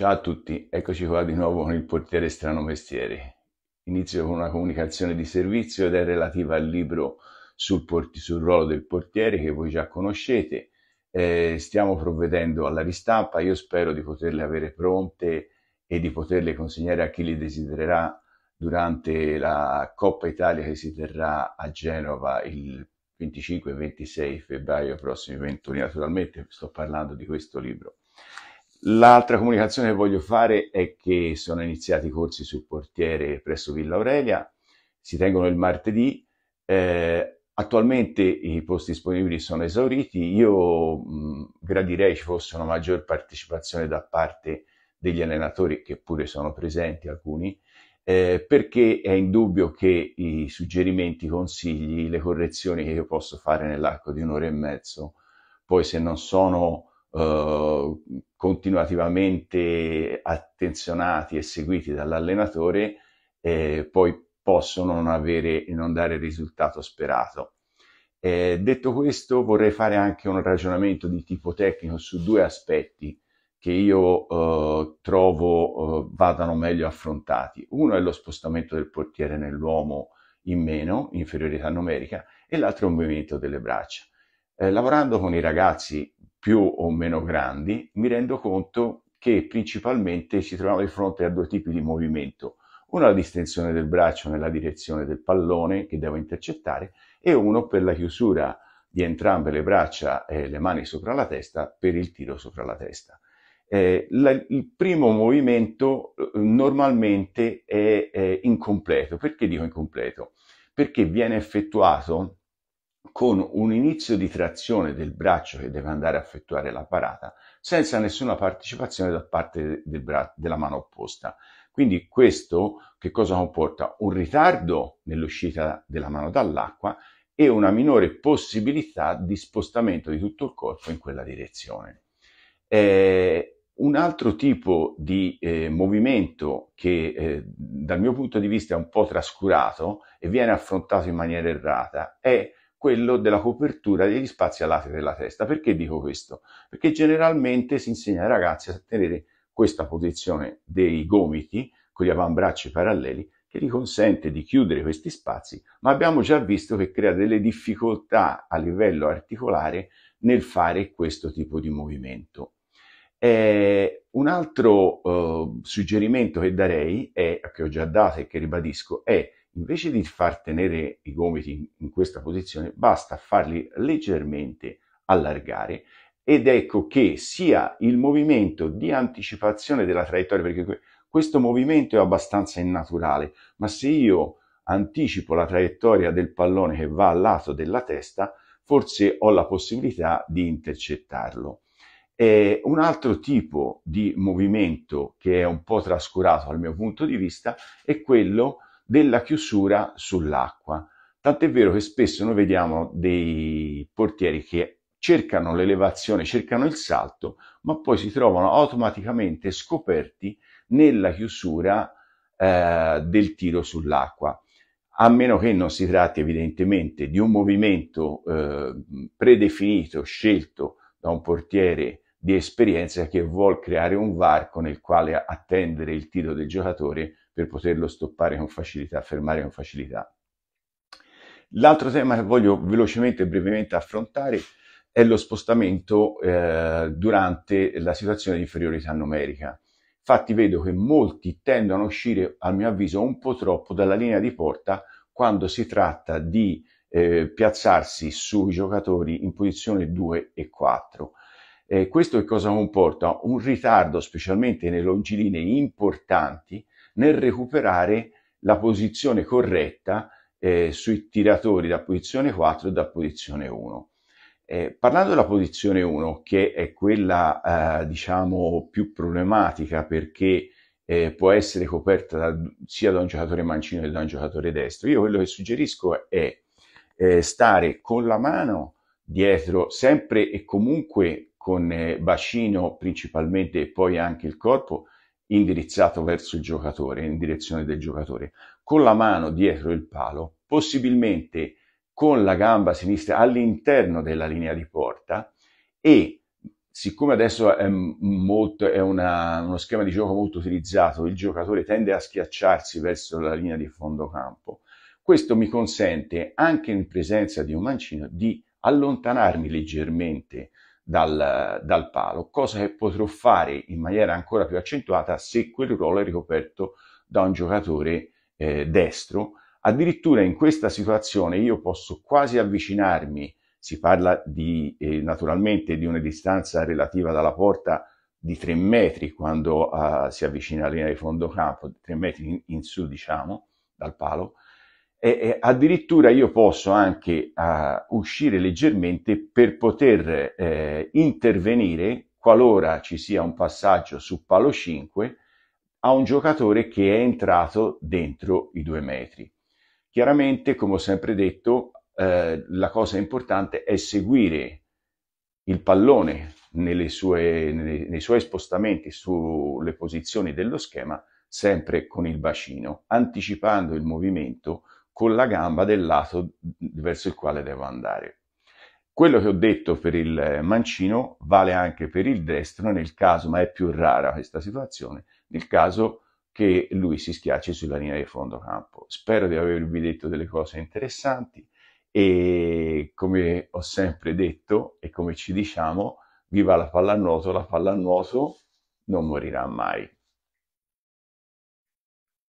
Ciao a tutti, eccoci qua di nuovo con il portiere strano mestiere. Inizio con una comunicazione di servizio ed è relativa al libro sul, porti, sul ruolo del portiere che voi già conoscete. Eh, stiamo provvedendo alla ristampa, io spero di poterle avere pronte e di poterle consegnare a chi li desidererà durante la Coppa Italia che si terrà a Genova il 25 e 26 febbraio prossimi 21. Naturalmente sto parlando di questo libro. L'altra comunicazione che voglio fare è che sono iniziati i corsi sul portiere presso Villa Aurelia, si tengono il martedì, eh, attualmente i posti disponibili sono esauriti, io mh, gradirei ci fosse una maggior partecipazione da parte degli allenatori che pure sono presenti alcuni, eh, perché è indubbio che i suggerimenti, i consigli, le correzioni che io posso fare nell'arco di un'ora e mezzo, poi se non sono eh, continuativamente attenzionati e seguiti dall'allenatore, eh, poi possono non, avere, non dare il risultato sperato. Eh, detto questo, vorrei fare anche un ragionamento di tipo tecnico su due aspetti che io eh, trovo eh, vadano meglio affrontati. Uno è lo spostamento del portiere nell'uomo in meno, inferiorità numerica, e l'altro è il movimento delle braccia. Eh, lavorando con i ragazzi più o meno grandi, mi rendo conto che principalmente ci troviamo di fronte a due tipi di movimento. Uno la distensione del braccio nella direzione del pallone che devo intercettare e uno per la chiusura di entrambe le braccia e le mani sopra la testa per il tiro sopra la testa. Eh, la, il primo movimento eh, normalmente è, è incompleto. Perché dico incompleto? Perché viene effettuato con un inizio di trazione del braccio che deve andare a effettuare la parata senza nessuna partecipazione da parte del della mano opposta. Quindi questo che cosa comporta? Un ritardo nell'uscita della mano dall'acqua e una minore possibilità di spostamento di tutto il corpo in quella direzione. Eh, un altro tipo di eh, movimento che eh, dal mio punto di vista è un po' trascurato e viene affrontato in maniera errata è quello della copertura degli spazi alati della testa. Perché dico questo? Perché generalmente si insegna ai ragazzi a tenere questa posizione dei gomiti con gli avambracci paralleli che gli consente di chiudere questi spazi, ma abbiamo già visto che crea delle difficoltà a livello articolare nel fare questo tipo di movimento. Eh, un altro eh, suggerimento che darei, è, che ho già dato e che ribadisco, è invece di far tenere i gomiti in questa posizione, basta farli leggermente allargare ed ecco che sia il movimento di anticipazione della traiettoria, perché questo movimento è abbastanza innaturale, ma se io anticipo la traiettoria del pallone che va al lato della testa, forse ho la possibilità di intercettarlo. Eh, un altro tipo di movimento che è un po' trascurato dal mio punto di vista è quello della chiusura sull'acqua. Tant'è vero che spesso noi vediamo dei portieri che cercano l'elevazione, cercano il salto, ma poi si trovano automaticamente scoperti nella chiusura eh, del tiro sull'acqua. A meno che non si tratti evidentemente di un movimento eh, predefinito, scelto da un portiere di esperienza che vuol creare un varco nel quale attendere il tiro del giocatore per poterlo stoppare con facilità, fermare con facilità. L'altro tema che voglio velocemente e brevemente affrontare è lo spostamento eh, durante la situazione di inferiorità numerica. Infatti vedo che molti tendono a uscire, a mio avviso, un po' troppo dalla linea di porta quando si tratta di eh, piazzarsi sui giocatori in posizione 2 e 4. Eh, questo che cosa comporta? Un ritardo, specialmente nelle longilinee importanti, nel recuperare la posizione corretta eh, sui tiratori da posizione 4 e da posizione 1. Eh, parlando della posizione 1, che è quella eh, diciamo più problematica perché eh, può essere coperta da, sia da un giocatore mancino che da un giocatore destro, io quello che suggerisco è eh, stare con la mano dietro, sempre e comunque con eh, bacino principalmente e poi anche il corpo indirizzato verso il giocatore, in direzione del giocatore, con la mano dietro il palo, possibilmente con la gamba sinistra all'interno della linea di porta e siccome adesso è, molto, è una, uno schema di gioco molto utilizzato, il giocatore tende a schiacciarsi verso la linea di fondo campo, questo mi consente anche in presenza di un mancino di allontanarmi leggermente dal, dal, palo, cosa che potrò fare in maniera ancora più accentuata se quel ruolo è ricoperto da un giocatore eh, destro. Addirittura in questa situazione io posso quasi avvicinarmi, si parla di, eh, naturalmente di una distanza relativa dalla porta di 3 metri quando eh, si avvicina alla linea di fondo campo, 3 metri in, in su diciamo dal palo, e, e addirittura io posso anche uh, uscire leggermente per poter eh, intervenire qualora ci sia un passaggio su palo 5 a un giocatore che è entrato dentro i due metri. Chiaramente, come ho sempre detto, eh, la cosa importante è seguire il pallone sue, nei, nei suoi spostamenti sulle posizioni dello schema sempre con il bacino, anticipando il movimento con la gamba del lato verso il quale devo andare. Quello che ho detto per il eh, mancino vale anche per il destro nel caso, ma è più rara questa situazione, nel caso che lui si schiacci sulla linea di fondo campo. Spero di avervi detto delle cose interessanti e come ho sempre detto e come ci diciamo, viva la pallanuoto, la pallanuoto non morirà mai.